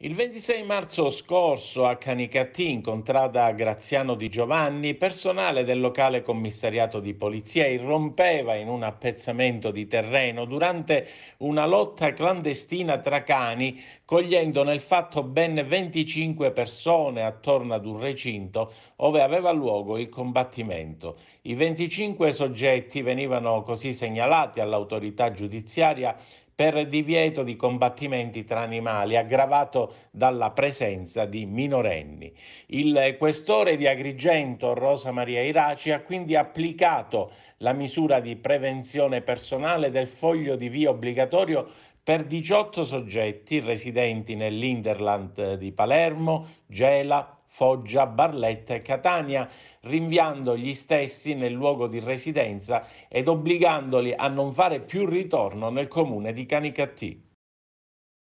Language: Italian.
Il 26 marzo scorso a Canicattì, incontrata Graziano Di Giovanni, personale del locale commissariato di polizia irrompeva in un appezzamento di terreno durante una lotta clandestina tra cani, cogliendo nel fatto ben 25 persone attorno ad un recinto dove aveva luogo il combattimento. I 25 soggetti venivano così segnalati all'autorità giudiziaria per divieto di combattimenti tra animali aggravato dalla presenza di minorenni. Il questore di Agrigento, Rosa Maria Iraci, ha quindi applicato la misura di prevenzione personale del foglio di via obbligatorio per 18 soggetti residenti nell'Inderland di Palermo, Gela, Foggia, Barletta e Catania, rinviando gli stessi nel luogo di residenza ed obbligandoli a non fare più ritorno nel comune di Canicattì.